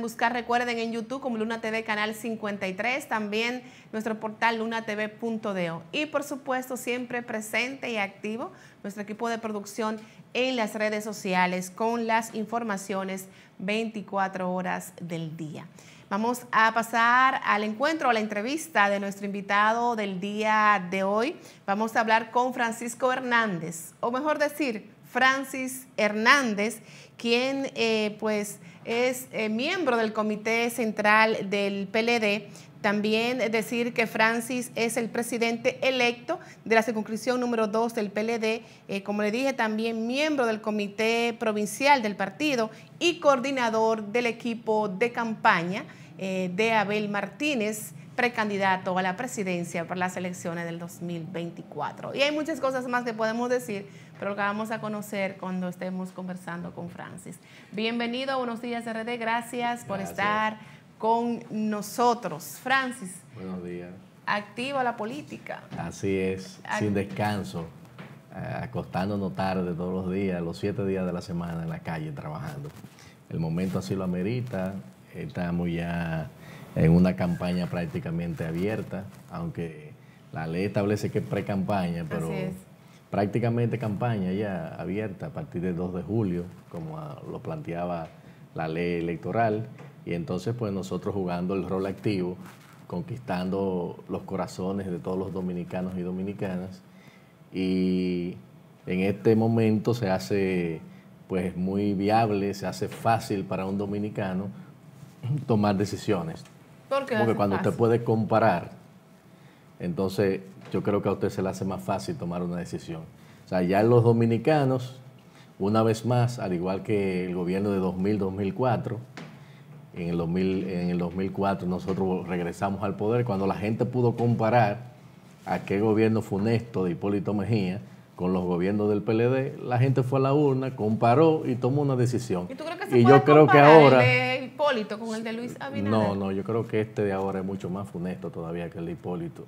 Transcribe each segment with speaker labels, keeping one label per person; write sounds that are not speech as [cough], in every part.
Speaker 1: Buscar, recuerden, en YouTube como Luna TV Canal 53, también nuestro portal lunatv.deo Y por supuesto, siempre presente y activo nuestro equipo de producción en las redes sociales con las informaciones 24 horas del día. Vamos a pasar al encuentro, a la entrevista de nuestro invitado del día de hoy. Vamos a hablar con Francisco Hernández, o mejor decir, Francis Hernández, quien eh, pues es eh, miembro del Comité Central del PLD. También decir que Francis es el presidente electo de la circunscripción número 2 del PLD, eh, como le dije, también miembro del comité provincial del partido y coordinador del equipo de campaña eh, de Abel Martínez precandidato a la presidencia para las elecciones del 2024. Y hay muchas cosas más que podemos decir, pero lo que vamos a conocer cuando estemos conversando con Francis. Bienvenido, buenos días RD, gracias por estar con nosotros. Francis. Buenos días. Activa la política.
Speaker 2: Así es, sin descanso eh, acostándonos tarde todos los días, los siete días de la semana en la calle trabajando. El momento así lo amerita, estamos ya en una campaña prácticamente abierta, aunque la ley establece que es pre-campaña, pero prácticamente campaña ya abierta a partir del 2 de julio, como lo planteaba la ley electoral, y entonces pues nosotros jugando el rol activo, conquistando los corazones de todos los dominicanos y dominicanas, y en este momento se hace pues muy viable, se hace fácil para un dominicano tomar decisiones.
Speaker 1: ¿Por qué Porque cuando usted puede
Speaker 2: comparar entonces yo creo que a usted se le hace más fácil tomar una decisión. O sea, ya los dominicanos, una vez más, al igual que el gobierno de 2000-2004, en el, en el 2004 nosotros regresamos al poder cuando la gente pudo comparar a qué gobierno funesto de Hipólito Mejía con los gobiernos del PLD, la gente fue a la urna, comparó y tomó una decisión. ¿Y, crees que se puede yo creo que ahora...
Speaker 1: El de Hipólito con el de Luis Abinader? No, no,
Speaker 2: yo creo que este de ahora es mucho más funesto todavía que el de Hipólito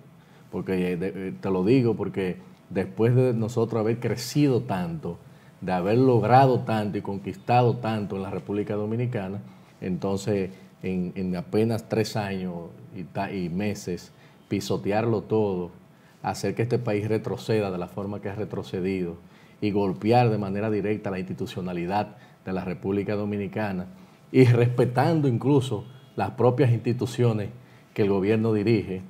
Speaker 2: porque eh, eh, te lo digo, porque después de nosotros haber crecido tanto, de haber logrado tanto y conquistado tanto en la República Dominicana, entonces en, apenas tres años y, y, meses, pisotearlo todo, hacer que este país retroceda de la forma que ha retrocedido y golpear de manera directa la institucionalidad de la República Dominicana y respetando incluso las propias instituciones que el gobierno dirige,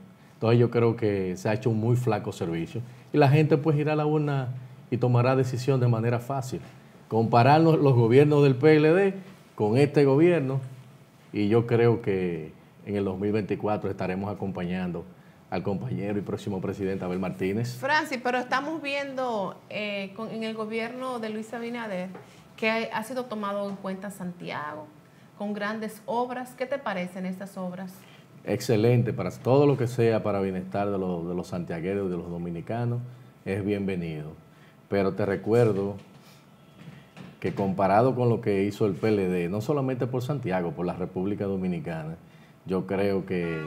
Speaker 2: entonces yo creo que se ha hecho un muy flaco servicio. Y la gente pues irá a la urna y tomará decisión de manera fácil. Comparar los gobiernos del PLD con este gobierno y yo creo que en el 2024 estaremos acompañando al compañero y próximo presidente Abel Martínez.
Speaker 1: Francis, pero estamos viendo eh, en el gobierno de Luis Abinader que ha sido tomado en cuenta Santiago con grandes obras. ¿Qué te parecen estas obras?
Speaker 2: excelente para todo lo que sea para bienestar de los, de los santiagueros y de los dominicanos, es bienvenido. Pero te recuerdo que comparado con lo que hizo el PLD, no solamente por Santiago, por la República Dominicana, yo creo que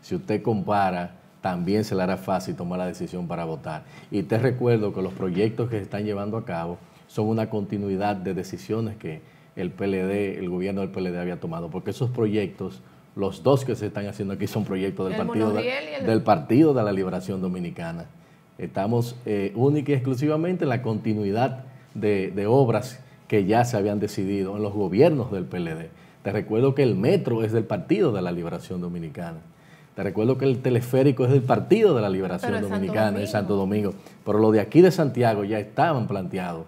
Speaker 2: si usted compara, también se le hará fácil tomar la decisión para votar. Y te recuerdo que los proyectos que se están llevando a cabo son una continuidad de decisiones que el PLD, el gobierno del PLD había tomado, porque esos proyectos los dos que se están haciendo aquí son proyectos del, partido, de, del partido de la Liberación Dominicana. Estamos únicamente eh, única y exclusivamente en la continuidad de, obras que ya se habían decidido en los gobiernos del PLD. Te recuerdo que el metro es del Partido de la Liberación Dominicana. Te recuerdo que el teleférico es del Partido de la Liberación Dominicana, en Santo Domingo. Pero lo de aquí de Santiago ya estaban planteados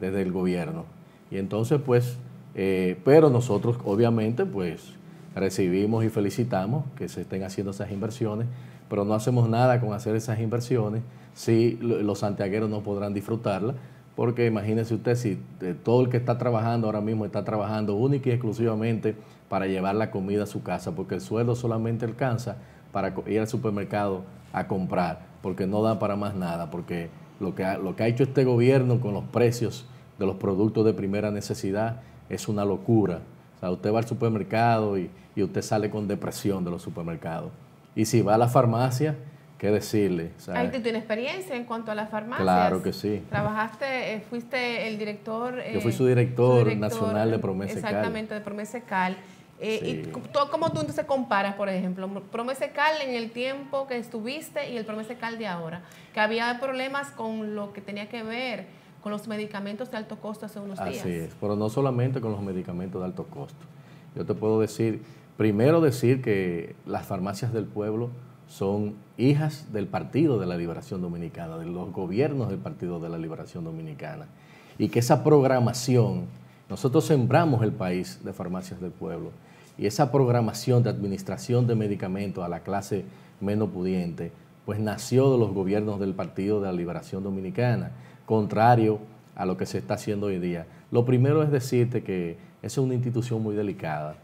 Speaker 2: desde el gobierno. Y entonces, pues, eh, pero nosotros obviamente, pues, recibimos y felicitamos que se estén haciendo esas inversiones, pero no hacemos nada con hacer esas inversiones si los santiagueros no podrán disfrutarlas, porque imagínense usted si eh, todo el que está trabajando ahora mismo está trabajando única y exclusivamente para llevar la comida a su casa, porque el sueldo solamente alcanza para ir al supermercado a comprar, porque no da para más nada, porque lo que lo que ha hecho este gobierno con los precios de los productos de primera necesidad es una locura usted va al supermercado y, usted sale con depresión de los supermercados. Y si va a la farmacia, ¿qué decirle? Ahí
Speaker 1: tiene experiencia en cuanto a la farmacia. Claro que sí. Trabajaste, eh, fuiste el director. Yo fui eh, su director, nacional de Cal. Exactamente, de Promese Cal. Eh, y todo ¿Cómo tú entonces comparas, por ejemplo, Promese Cal en el tiempo que estuviste y el Promese Cal de ahora? Que había problemas con lo que tenía que ver con los medicamentos de alto costo hace unos días. Así es,
Speaker 2: pero no solamente con los medicamentos de alto costo. Yo te puedo decir, primero decir que las farmacias del pueblo son hijas del Partido de la Liberación Dominicana, de los gobiernos del Partido de la Liberación Dominicana, y que esa programación, nosotros sembramos el país de farmacias del pueblo, y esa programación de administración de medicamentos a la clase menos pudiente, pues nació de los gobiernos del Partido de la Liberación Dominicana contrario a lo que se está haciendo hoy día. Lo primero es decirte que esa es una institución muy delicada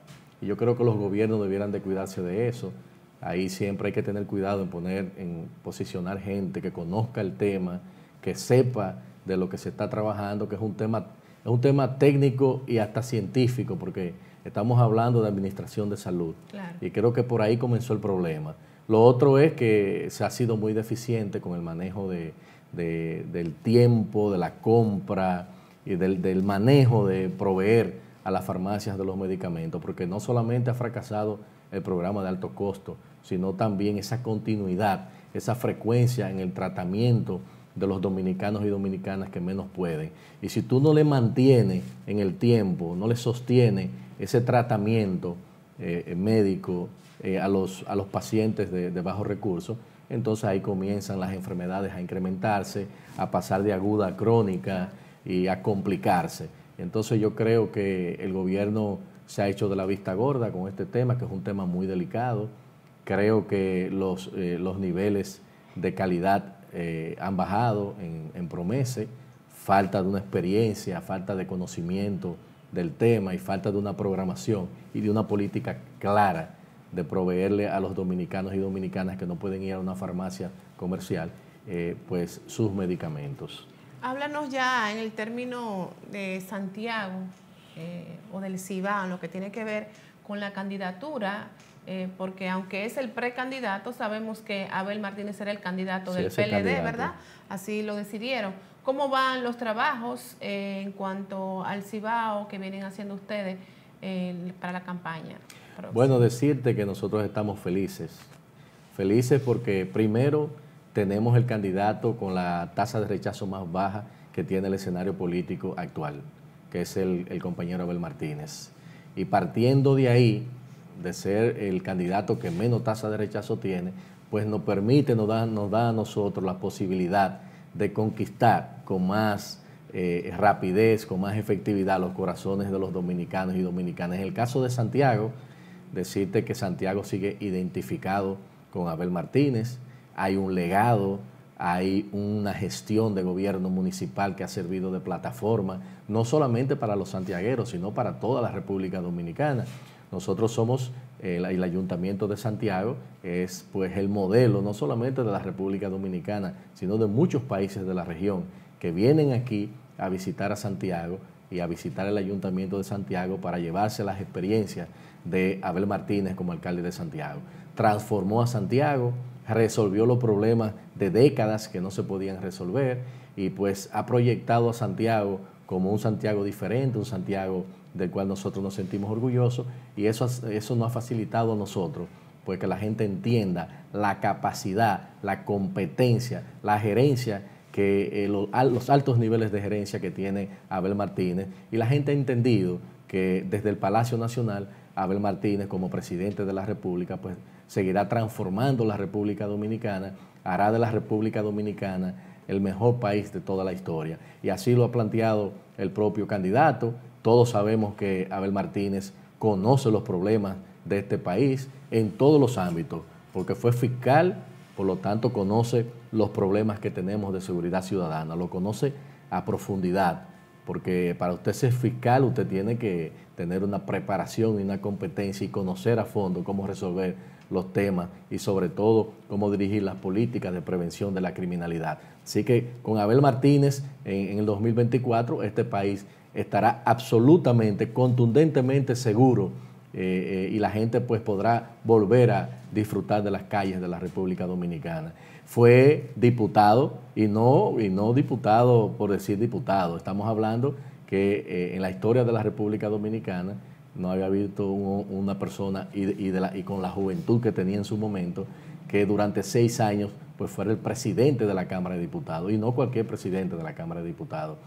Speaker 2: y yo creo que los gobiernos debieran de cuidarse de eso. Ahí siempre hay que tener cuidado en poner, en posicionar gente que conozca el tema, que sepa de lo que se está trabajando, que es un tema, es un tema técnico y hasta científico, porque estamos hablando de administración de salud. Y creo que por ahí comenzó el problema. Lo otro es que se ha sido muy deficiente con el manejo de, del tiempo, de la compra y del, manejo de proveer a las farmacias de los medicamentos, porque no solamente ha fracasado el programa de alto costo, sino también esa continuidad, esa frecuencia en el tratamiento de los dominicanos y dominicanas que menos pueden. Y si tú no le mantienes en el tiempo, no le sostienes ese tratamiento eh, eh, médico eh, a, los, pacientes de, de bajos recursos, entonces ahí comienzan las enfermedades a incrementarse, a pasar de aguda a crónica y a complicarse. Entonces yo creo que el gobierno se ha hecho de la vista gorda con este tema, que es un tema muy delicado. Creo que los, eh, los niveles de calidad eh, han bajado en, en falta de una experiencia, falta de conocimiento del tema y falta de una programación y de una política clara de proveerle a los dominicanos y dominicanas que no pueden ir a una farmacia comercial, eh, pues sus medicamentos.
Speaker 1: Háblanos ya en el término de Santiago eh, o del Cibao lo que tiene que ver con la candidatura, eh, porque aunque es el precandidato, sabemos que Abel Martínez era el candidato del PLD, ¿verdad? Así lo decidieron. ¿Cómo van los trabajos en cuanto al Cibao que vienen haciendo ustedes para la campaña?
Speaker 2: Bueno, decirte que nosotros estamos felices. Felices porque primero tenemos el candidato con la tasa de rechazo más baja que tiene el escenario político actual, que es el, compañero Abel Martínez. Y partiendo de ahí, de ser el candidato que menos tasa de rechazo tiene, pues nos permite, nos da, nos a nosotros la posibilidad de conquistar con más eh, rapidez, con más efectividad los corazones de los dominicanos y dominicanas. En el caso de Santiago, decirte que Santiago sigue identificado con Abel Martínez, hay un legado, hay una gestión de gobierno municipal que ha servido de plataforma, no solamente para los santiagueros, sino para toda la República Dominicana. Nosotros somos, eh, el, Ayuntamiento de Santiago es pues el modelo no solamente de la República Dominicana, sino de muchos países de la región que vienen aquí a visitar a Santiago y a visitar el Ayuntamiento de Santiago para llevarse las experiencias de Abel Martínez como alcalde de Santiago. Transformó a Santiago, resolvió los problemas de décadas que no se podían resolver y pues ha proyectado a Santiago como un Santiago diferente, un Santiago del cual nosotros nos sentimos orgullosos y eso, eso nos ha facilitado a nosotros pues que la gente entienda la capacidad, la competencia, la gerencia que eh, los, los altos niveles de gerencia que tiene Abel Martínez y la gente ha entendido que desde el Palacio Nacional Abel Martínez como presidente de la República pues seguirá transformando la República Dominicana, hará de la República Dominicana el mejor país de toda la historia. Y así lo ha planteado el propio candidato. Todos sabemos que Abel Martínez conoce los problemas de este país en todos los ámbitos, porque fue fiscal por lo tanto, conoce los problemas que tenemos de seguridad ciudadana, lo conoce a profundidad, porque para usted ser fiscal usted tiene que tener una preparación y una competencia y conocer a fondo cómo resolver los temas y sobre todo cómo dirigir las políticas de prevención de la criminalidad. Así que con Abel Martínez en, el 2024 este país estará absolutamente, contundentemente seguro eh, eh, y la gente pues podrá volver a disfrutar de las calles de la República Dominicana. Fue diputado y no, y no diputado por decir diputado, estamos hablando que eh, en la historia de la República Dominicana no había visto una persona y, de la, y con la juventud que tenía en su momento que durante seis años pues fuera el presidente de la Cámara de Diputados y no cualquier presidente de la Cámara de Diputados.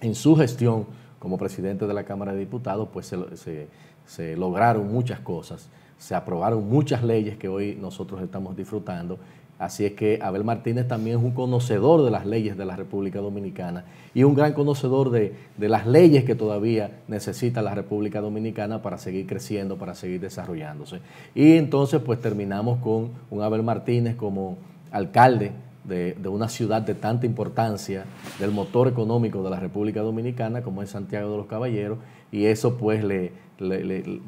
Speaker 2: En su gestión como presidente de la Cámara de Diputados pues se, se se lograron muchas cosas, se aprobaron muchas leyes que hoy nosotros estamos disfrutando. Así es que Abel Martínez también es un conocedor de las leyes de la República Dominicana y un gran conocedor de, las leyes que todavía necesita la República Dominicana para seguir creciendo, para seguir desarrollándose. Y entonces pues terminamos con un Abel Martínez como alcalde de, de, una ciudad de tanta importancia, del motor económico de la República Dominicana como es Santiago de los Caballeros, y eso pues le,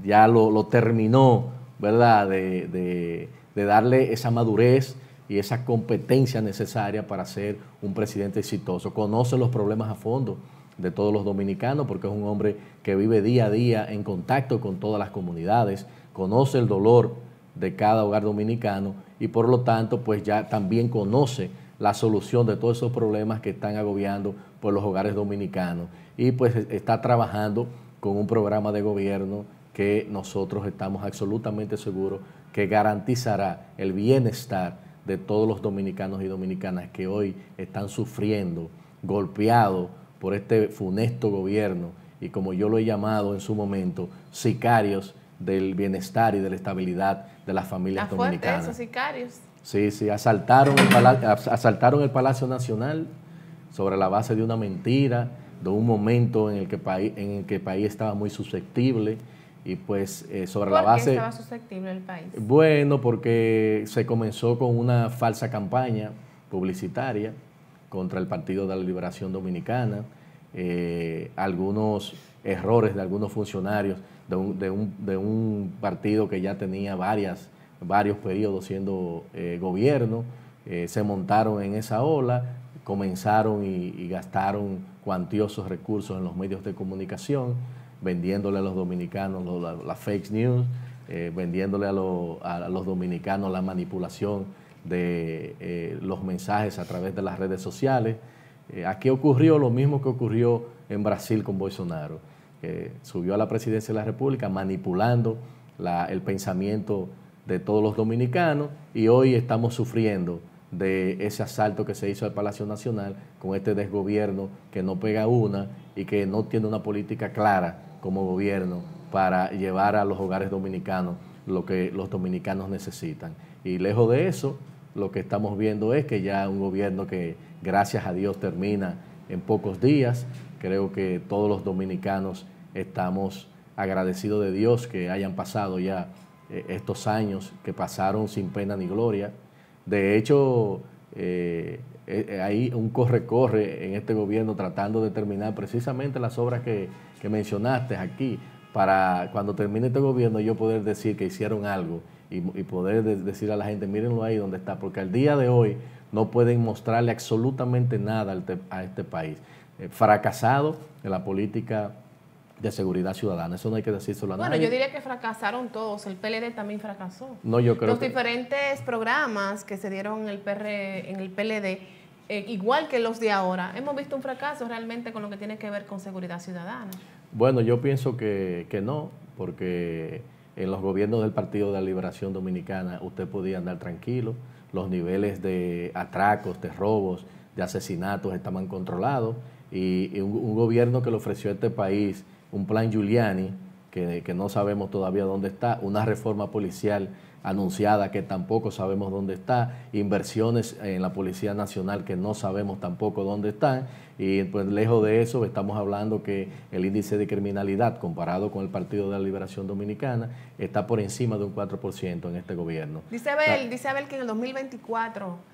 Speaker 2: ya lo, terminó, ¿verdad? De, darle esa madurez y esa competencia necesaria para ser un presidente exitoso. Conoce los problemas a fondo de todos los dominicanos porque es un hombre que vive día a día en contacto con todas las comunidades, conoce el dolor de cada hogar dominicano y por lo tanto pues ya también conoce la solución de todos esos problemas que están agobiando por pues, los hogares dominicanos y pues está trabajando con un programa de gobierno que nosotros estamos absolutamente seguros que garantizará el bienestar de todos los dominicanos y dominicanas que hoy están sufriendo, golpeados por este funesto gobierno y como yo lo he llamado en su momento, sicarios del bienestar y de la estabilidad de las familias ah, dominicanas. Esos
Speaker 1: sicarios.
Speaker 2: Sí, sí, asaltaron asaltaron el Palacio Nacional sobre la base de una mentira de un momento en el que, país, en el país estaba muy susceptible y pues eh, sobre la base... Qué estaba susceptible el país? Bueno, porque se comenzó con una falsa campaña publicitaria contra el Partido de la Liberación Dominicana, eh, algunos errores de algunos funcionarios de un, de un, partido que ya tenía varias, varios periodos siendo eh, gobierno, se montaron en esa ola, comenzaron y gastaron cuantiosos recursos en los medios de comunicación, vendiéndole a los dominicanos la, fake news, eh, vendiéndole a, los dominicanos la manipulación de eh, los mensajes a través de las redes sociales. Eh, aquí ocurrió lo mismo que ocurrió en Brasil con Bolsonaro, que subió a la presidencia de la República manipulando el pensamiento de todos los dominicanos y hoy estamos sufriendo de ese asalto que se hizo al Palacio Nacional con este desgobierno que no pega una y que no tiene una política clara como gobierno para llevar a los hogares dominicanos lo que los dominicanos necesitan. Y lejos de eso, lo que estamos viendo es que ya un gobierno que gracias a Dios termina en pocos días, creo que todos los dominicanos estamos agradecidos de Dios que hayan pasado ya eh, estos años que pasaron sin pena ni gloria, de hecho, eh, eh, hay un corre-corre en este gobierno tratando de terminar precisamente las obras que, mencionaste aquí, para cuando termine este gobierno yo poder decir que hicieron algo y, poder decir a la gente, mírenlo ahí donde está, porque al día de hoy no pueden mostrarle absolutamente nada a este país. Eh, fracasado en la política de seguridad ciudadana. Eso no hay que decir a nadie. Bueno, yo diría
Speaker 1: que fracasaron todos. El PLD también fracasó. No, yo creo Los diferentes programas que se dieron en el, PR, en el PLD, eh, igual que los de ahora, hemos visto un fracaso realmente con lo que tiene que ver con seguridad ciudadana.
Speaker 2: Bueno, yo pienso que, no, porque en los gobiernos del Partido de la Liberación Dominicana usted podía andar tranquilo, los niveles de atracos, de robos, de asesinatos estaban controlados y, un, un gobierno que le ofreció a este país un plan Giuliani, que, no sabemos todavía dónde está, una reforma policial anunciada que tampoco sabemos dónde está, inversiones en la Policía Nacional que no sabemos tampoco dónde están, y pues lejos de eso estamos hablando que el índice de criminalidad comparado con el Partido de la Liberación Dominicana está por encima de un 4% en este gobierno.
Speaker 1: Dice dice Abel que en el 2024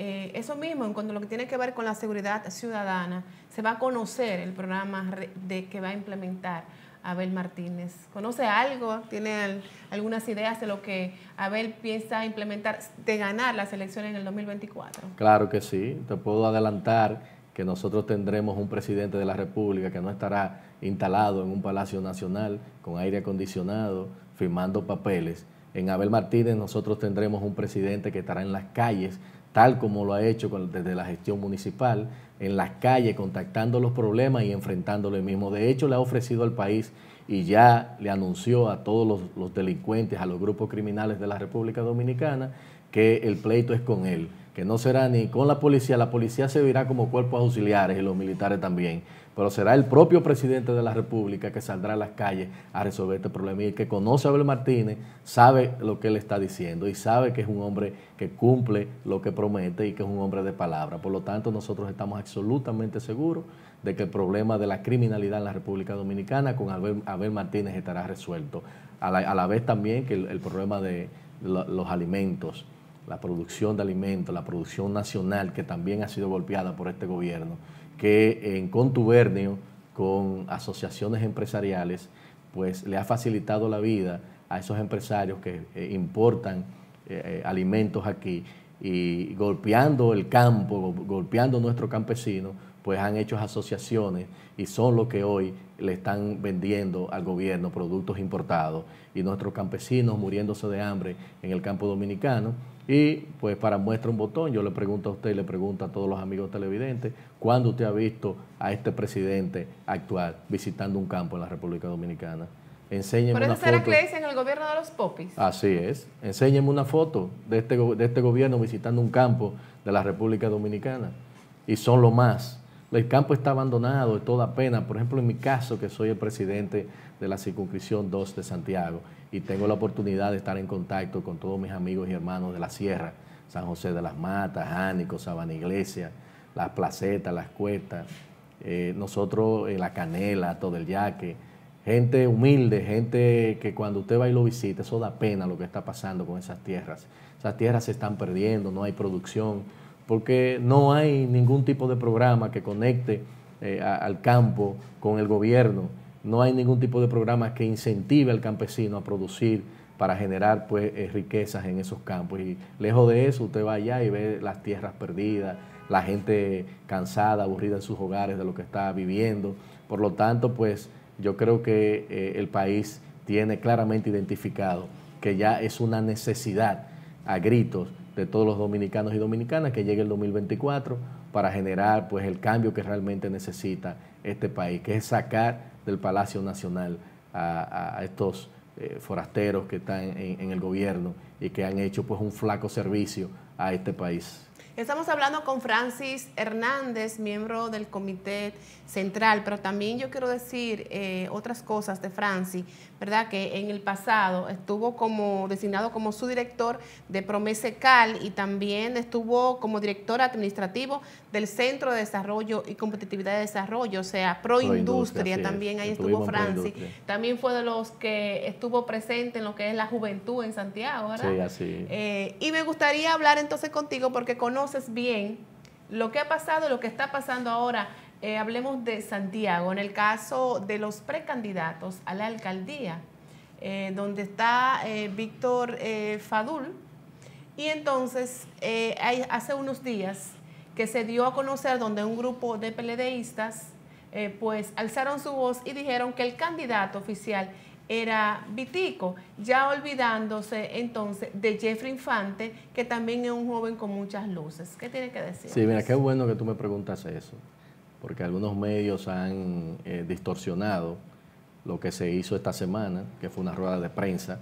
Speaker 1: eh, eso mismo, en cuanto a lo que tiene que ver con la seguridad ciudadana, se va a conocer el programa de, que va a implementar Abel Martínez. ¿Conoce algo? ¿Tiene algunas ideas de lo que Abel piensa implementar de ganar las elecciones en el 2024?
Speaker 2: Claro que sí. Te puedo adelantar que nosotros tendremos un presidente de la República que no estará instalado en un palacio nacional con aire acondicionado, firmando papeles. En Abel Martínez nosotros tendremos un presidente que estará en las calles tal como lo ha hecho desde la gestión municipal, en las calles, contactando los problemas y enfrentándolos mismo. De hecho, le ha ofrecido al país y ya le anunció a todos los, delincuentes, a los grupos criminales de la República Dominicana, que el pleito es con él, que no será ni con la policía, la policía servirá como cuerpos auxiliares y los militares también pero será el propio presidente de la República que saldrá a las calles a resolver este problema. Y el que conoce a Abel Martínez sabe lo que él está diciendo y sabe que es un hombre que cumple lo que promete y que es un hombre de palabra. Por lo tanto, nosotros estamos absolutamente seguros de que el problema de la criminalidad en la República Dominicana con Abel, Martínez estará resuelto. A la, vez también que el, problema de los alimentos la producción de alimentos, la producción nacional, que también ha sido golpeada por este gobierno, que en contubernio con asociaciones empresariales, pues le ha facilitado la vida a esos empresarios que eh, importan eh, eh, alimentos aquí y golpeando el campo, golpeando nuestro campesino, pues han hecho asociaciones y son los que hoy le están vendiendo al gobierno productos importados y nuestros campesinos muriéndose de hambre en el campo dominicano y pues para muestra un botón, yo le pregunto a usted y le pregunto a todos los amigos televidentes, ¿cuándo usted ha visto a este presidente actual visitando un campo en la República Dominicana? Enséñeme Por eso una que
Speaker 1: el gobierno de los
Speaker 2: popis. Así es. Enséñeme una foto de este, de este gobierno visitando un campo de la República Dominicana. Y son lo más. El campo está abandonado de toda pena. Por ejemplo, en mi caso, que soy el presidente de la circunscripción 2 de Santiago, y tengo la oportunidad de estar en contacto con todos mis amigos y hermanos de la sierra, San José de las Matas, Ánico, Sabana Iglesia, Las Placetas, Las Cuestas, eh, nosotros La Canela, Todo el Yaque, gente humilde, gente que cuando usted va y lo visita, eso da pena lo que está pasando con esas tierras. Esas tierras se están perdiendo, no hay producción, porque no hay ningún tipo de programa que conecte eh, al campo con el gobierno no hay ningún tipo de programa que incentive al campesino a producir para generar pues, eh, riquezas en esos campos. Y lejos de eso, usted va allá y ve las tierras perdidas, la gente cansada, aburrida en sus hogares de lo que está viviendo. Por lo tanto, pues yo creo que eh, el país tiene claramente identificado que ya es una necesidad a gritos de todos los dominicanos y dominicanas que llegue el 2024 para generar pues el cambio que realmente necesita este país, que es sacar del Palacio Nacional a, estos eh, forasteros que están en, en, el gobierno y que han hecho pues un flaco servicio a este país.
Speaker 1: Estamos hablando con Francis Hernández, miembro del Comité Central, pero también yo quiero decir eh, otras cosas de Francis, ¿verdad? Que en el pasado estuvo como designado como subdirector de Cal y también estuvo como director administrativo del Centro de Desarrollo y Competitividad de Desarrollo, o sea, Proindustria, industria también ahí estuvo Francis. También fue de los que estuvo presente en lo que es la juventud en Santiago, ¿verdad? Sí, así. Eh, y me gustaría hablar en entonces contigo porque conoces bien lo que ha pasado y lo que está pasando ahora. Eh, hablemos de Santiago, en el caso de los precandidatos a la alcaldía, eh, donde está eh, Víctor Fadul. Y entonces, hace unos días que se dio a conocer donde un grupo de PLDistas pues alzaron su voz y dijeron que el candidato oficial era Vitico, ya olvidándose entonces de Jeffrey Infante, que también es un joven con muchas luces. ¿Qué tiene que decir? Sí, mira, qué
Speaker 2: bueno que tú me preguntas eso, porque algunos medios han eh, distorsionado lo que se hizo esta semana, que fue una rueda de prensa,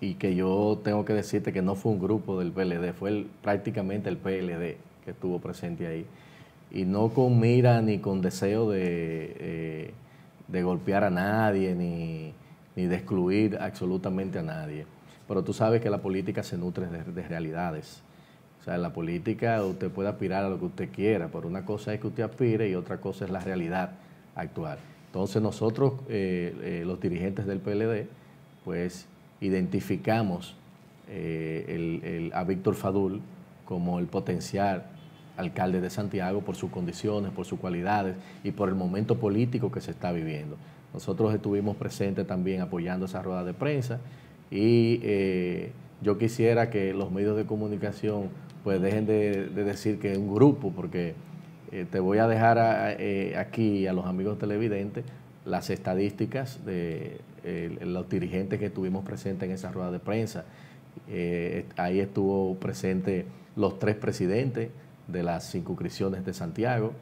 Speaker 2: y que yo tengo que decirte que no fue un grupo del PLD, fue prácticamente el PLD que estuvo presente ahí, y no con mira ni con deseo de... Eh, de golpear a nadie ni, de excluir absolutamente a nadie. Pero tú sabes que la política se nutre de, realidades. O sea, en la política usted puede aspirar a lo que usted quiera, pero una cosa es que usted aspire y otra cosa es la realidad actual. Entonces nosotros, eh, eh, los dirigentes del PLD, pues identificamos eh, a Víctor Fadul como el potencial alcalde de Santiago por sus condiciones, por sus cualidades y por el momento político que se está viviendo. Nosotros estuvimos presentes también apoyando esa rueda de prensa y eh, yo quisiera que los medios de comunicación pues dejen de, decir que es un grupo, porque eh, te voy a dejar eh, aquí a los amigos televidentes las estadísticas de los dirigentes que estuvimos presentes en esa rueda de prensa. ahí estuvo presente los tres presidentes de las circunscripciones de Santiago,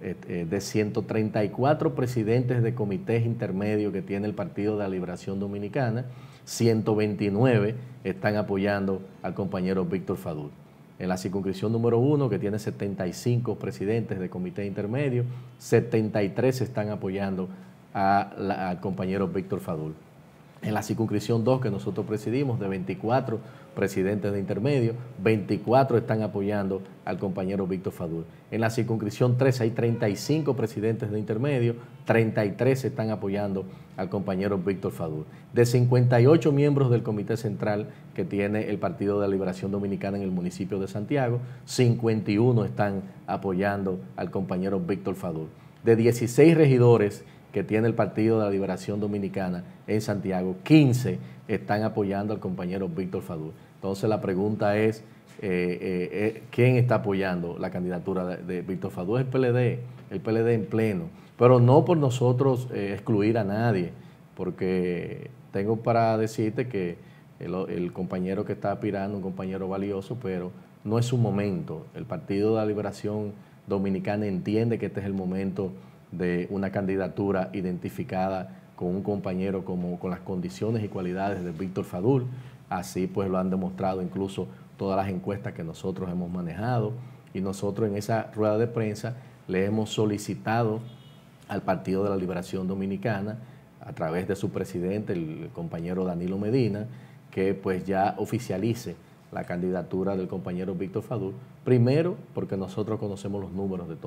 Speaker 2: eh, de 134 presidentes de comités intermedios que tiene el Partido de la Liberación Dominicana, 129 están apoyando al compañero Víctor Fadul. En la circunscripción número 1, que tiene 75 presidentes de comité intermedio, 73 están apoyando a al compañero Víctor Fadul en la circunscripción 2 que nosotros presidimos, de 24 presidentes de intermedio, 24 están apoyando al compañero Víctor Fadul. En la circunscripción 3 hay 35 presidentes de intermedio, 33 están apoyando al compañero Víctor Fadul. De 58 miembros del Comité Central que tiene el Partido de la Liberación Dominicana en el municipio de Santiago, 51 están apoyando al compañero Víctor Fadul. De 16 regidores que tiene el Partido de la Liberación Dominicana en Santiago, 15 están apoyando al compañero Víctor Fadú. Entonces la pregunta es, eh, eh, eh, ¿quién está apoyando la candidatura de, Víctor Fadú? Es el PLD, el PLD en pleno, pero no por nosotros excluir a nadie, porque tengo para decirte que el, el, compañero que está aspirando, un compañero valioso, pero no es su momento. El Partido de la Liberación Dominicana entiende que este es el momento de una candidatura identificada con un compañero como con las condiciones y cualidades de Víctor Fadul. Así pues lo han demostrado incluso todas las encuestas que nosotros hemos manejado y nosotros en esa rueda de prensa le hemos solicitado al Partido de la Liberación Dominicana a través de su presidente, el compañero Danilo Medina, que pues ya oficialice la candidatura del compañero Víctor Fadul, primero porque nosotros conocemos los números de, de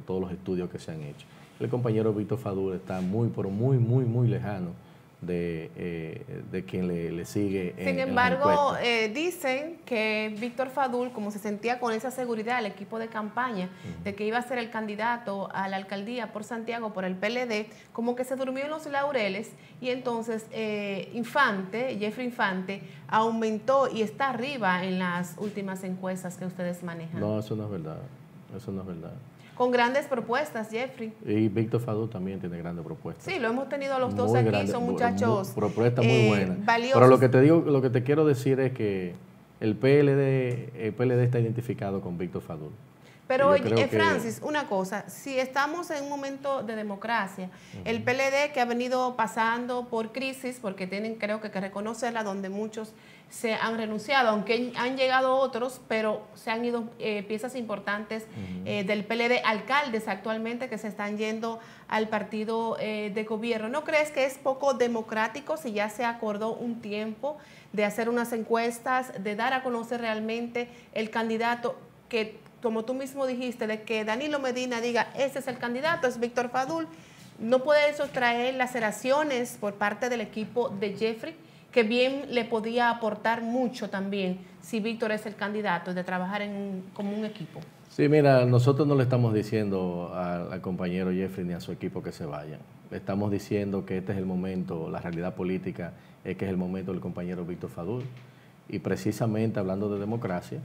Speaker 2: todos los estudios que se han hecho el compañero Víctor Fadul está muy, pero muy, muy, muy lejano de, eh, quien le, sigue. Sin embargo, eh,
Speaker 1: dicen que Víctor Fadul, como se sentía con esa seguridad el equipo de campaña, de que iba a ser el candidato a la alcaldía por Santiago, por el PLD, como que se durmió en los laureles y entonces eh, Infante, Jeffrey Infante, aumentó y está arriba en las últimas encuestas que ustedes manejan. No,
Speaker 2: eso no es verdad. Eso no es verdad
Speaker 1: con grandes propuestas, Jeffrey.
Speaker 2: Y Víctor Fadú también tiene grandes propuestas. Sí,
Speaker 1: lo hemos tenido los dos aquí, son muchachos.
Speaker 2: propuestas muy eh, buenas. Pero lo que te digo, lo que te quiero decir es que el PLD, el PLD está identificado con Víctor Fadú. Pero, eh, Francis,
Speaker 1: una cosa, si estamos en un momento de democracia, el PLD que ha venido pasando por crisis, porque tienen creo que, que reconocerla, donde muchos se han renunciado, aunque han llegado otros, pero se han ido eh, piezas importantes eh, del PLD, alcaldes actualmente que se están yendo al partido eh, de gobierno. ¿No crees que es poco democrático si ya se acordó un tiempo de hacer unas encuestas, de dar a conocer realmente el candidato que, como tú mismo dijiste, de que Danilo Medina diga, ese es el candidato, es Víctor Fadul? ¿No puede eso traer laceraciones por parte del equipo de Jeffrey? que bien le podía aportar mucho también, si Víctor es el candidato, de trabajar como un equipo.
Speaker 2: Sí, mira, nosotros no le estamos diciendo al, compañero Jeffrey ni a su equipo que se vayan. estamos diciendo que este es el momento, la realidad política es que es el momento del compañero Víctor Fadul. Y precisamente hablando de democracia,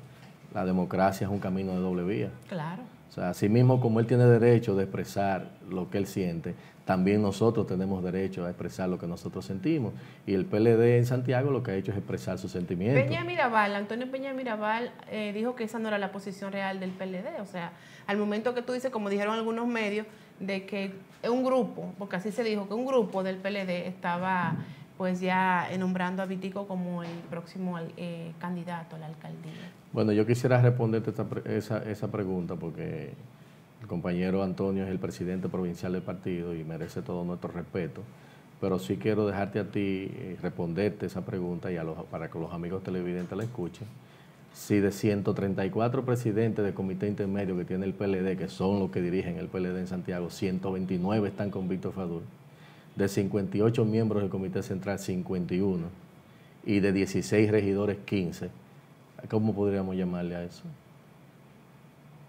Speaker 2: la democracia es un camino de doble vía. Claro. O sea, así mismo como él tiene derecho de expresar lo que él siente, también nosotros tenemos derecho a expresar lo que nosotros sentimos. Y el PLD en Santiago lo que ha hecho es expresar sus sentimientos. Peña
Speaker 1: Mirabal, Antonio Peña Mirabal eh, dijo que esa no era la posición real del PLD. O sea, al momento que tú dices, como dijeron algunos medios, de que un grupo, porque así se dijo, que un grupo del PLD estaba pues ya nombrando a Vitico como el próximo eh, candidato a la alcaldía.
Speaker 2: Bueno, yo quisiera responderte esa, pregunta porque el compañero Antonio es el presidente provincial del partido y merece todo nuestro respeto, pero sí quiero dejarte a ti eh, responderte esa pregunta y para que los amigos televidentes la escuchen. Si de 134 presidentes del comité intermedio que tiene el PLD, que son los que dirigen el PLD en Santiago, 129 están con Víctor Fadul, de 58 miembros del Comité Central, 51, y de 16 regidores, 15. ¿Cómo podríamos llamarle a eso?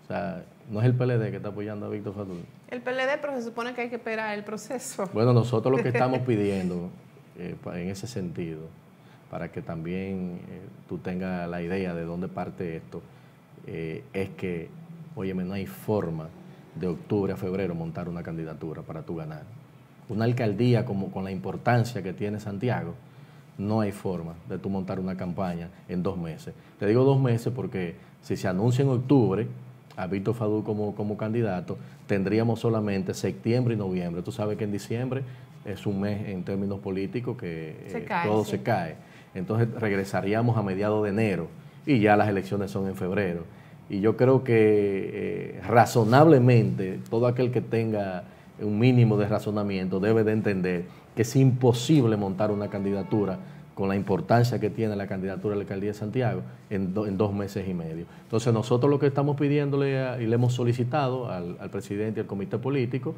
Speaker 2: O sea, no es el PLD que está apoyando a Víctor Fadul.
Speaker 1: El PLD, pero se supone que hay que esperar el proceso. Bueno, nosotros lo que [laughs] estamos pidiendo
Speaker 2: eh, en ese sentido, para que también eh, tú tengas la idea de dónde parte esto, eh, es que, óyeme, no hay forma de octubre a febrero montar una candidatura para tú ganar una alcaldía como con la importancia que tiene Santiago, no hay forma de tú montar una campaña en dos meses. Te digo dos meses porque si se anuncia en octubre a Víctor Fadú como, como candidato, tendríamos solamente septiembre y noviembre. Tú sabes que en diciembre es un mes en términos políticos que eh, todo se cae. Entonces regresaríamos a mediados de enero y ya las elecciones son en febrero. Y yo creo que eh, razonablemente todo aquel que tenga un mínimo de razonamiento, debe de entender que es imposible montar una candidatura con la importancia que tiene la candidatura a la alcaldía de Santiago en, dos meses y medio. Entonces nosotros lo que estamos pidiéndole y le hemos solicitado al, al presidente y al comité político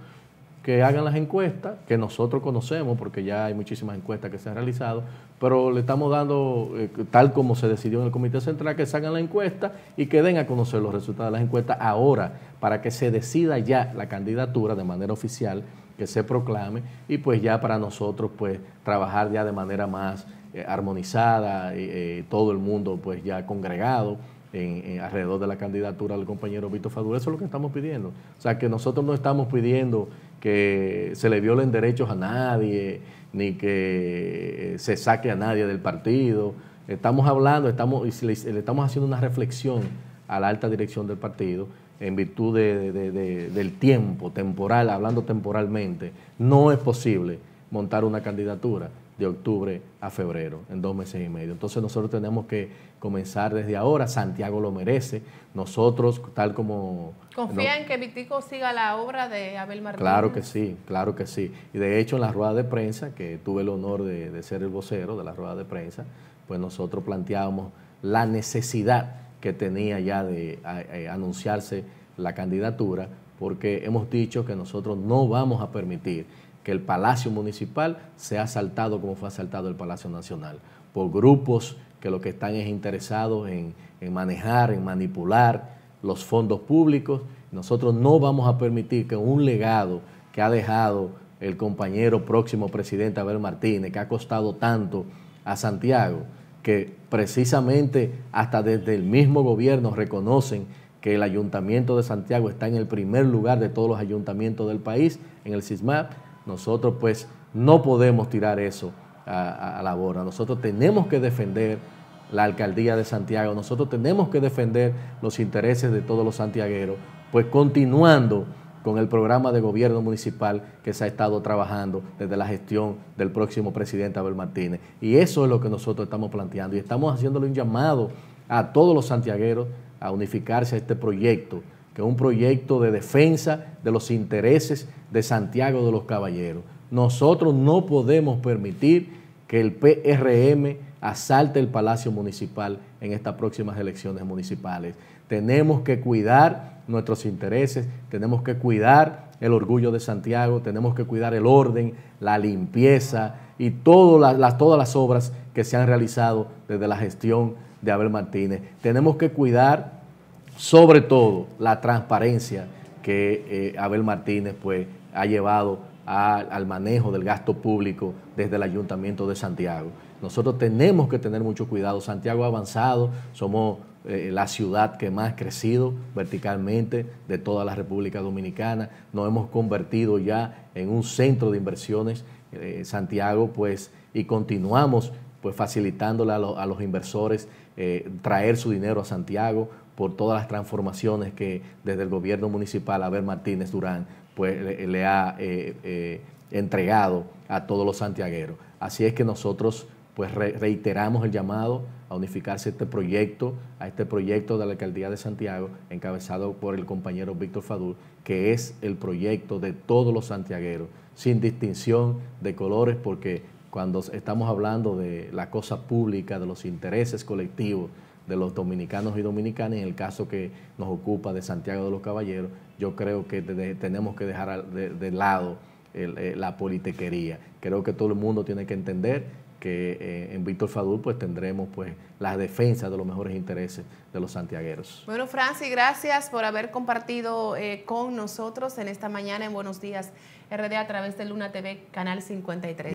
Speaker 2: que hagan las encuestas, que nosotros conocemos, porque ya hay muchísimas encuestas que se han realizado, pero le estamos dando, eh, tal como se decidió en el Comité Central, que se hagan la encuesta y que den a conocer los resultados de las encuestas ahora, para que se decida ya la candidatura de manera oficial, que se proclame, y pues ya para nosotros pues trabajar ya de manera más eh, armonizada, eh, todo el mundo pues ya congregado. En, alrededor de la candidatura del compañero Vito Fadura, Eso es lo que estamos pidiendo. O sea, que nosotros no estamos pidiendo que se le violen derechos a nadie, ni que se saque a nadie del partido. Estamos hablando, estamos, le, estamos haciendo una reflexión a la alta dirección del partido en virtud del tiempo temporal, hablando temporalmente. No es posible montar una candidatura de octubre a febrero, en dos meses y medio. Entonces nosotros tenemos que comenzar desde ahora, Santiago lo merece, nosotros tal como... ¿Confía
Speaker 1: en que Vitico siga la obra de Abel Martínez? Claro que
Speaker 2: sí, claro que sí. Y de hecho en la rueda de prensa, que tuve el honor de, ser el vocero de la rueda de prensa, pues nosotros planteábamos la necesidad que tenía ya de eh, anunciarse la candidatura, porque hemos dicho que nosotros no vamos a permitir el Palacio Municipal se ha asaltado como fue asaltado el Palacio Nacional, por grupos que lo que están es interesados en, en manejar, en manipular los fondos públicos. Nosotros no vamos a permitir que un legado que ha dejado el compañero próximo presidente Abel Martínez, que ha costado tanto a Santiago, que precisamente hasta desde el mismo gobierno reconocen que el ayuntamiento de Santiago está en el primer lugar de todos los ayuntamientos del país en el CISMAP, nosotros pues no podemos tirar eso a, la borda. Nosotros tenemos que defender la alcaldía de Santiago, nosotros tenemos que defender los intereses de todos los santiagueros, pues continuando con el programa de gobierno municipal que se ha estado trabajando desde la gestión del próximo presidente Abel Martínez. Y eso es lo que nosotros estamos planteando y estamos haciéndole un llamado a todos los santiagueros a unificarse a este proyecto un proyecto de defensa de los intereses de Santiago de los Caballeros. Nosotros no podemos permitir que el PRM asalte el Palacio Municipal en estas próximas elecciones municipales. Tenemos que cuidar nuestros intereses, tenemos que cuidar el orgullo de Santiago, tenemos que cuidar el orden, la limpieza y todas las obras que se han realizado desde la gestión de Abel Martínez. Tenemos que cuidar sobre todo la transparencia que eh, Abel Martínez pues, ha llevado al manejo del gasto público desde el Ayuntamiento de Santiago. Nosotros tenemos que tener mucho cuidado. Santiago ha avanzado, somos eh, la ciudad que más ha crecido verticalmente de toda la República Dominicana. Nos hemos convertido ya en un centro de inversiones, eh, Santiago, pues, y continuamos pues facilitándole a, los inversores traer su dinero a Santiago, por todas las transformaciones que desde el gobierno municipal Abel Martínez Durán pues, le, ha eh, eh, entregado a todos los santiagueros. Así es que nosotros pues reiteramos el llamado a unificarse este proyecto, a este proyecto de la alcaldía de Santiago, encabezado por el compañero Víctor Fadul... que es el proyecto de todos los santiagueros, sin distinción de colores, porque cuando estamos hablando de la cosa pública, de los intereses colectivos, de los dominicanos y dominicanas, en el caso que nos ocupa de Santiago de los Caballeros, yo creo que tenemos que dejar de, lado eh, la politiquería. Creo que todo el mundo tiene que entender que eh, en Víctor Fadul pues tendremos pues la defensa de los mejores intereses de los santiagueros.
Speaker 1: Bueno, Francis, gracias por haber compartido eh, con nosotros en esta mañana en Buenos Días RD a través de Luna TV, Canal 53.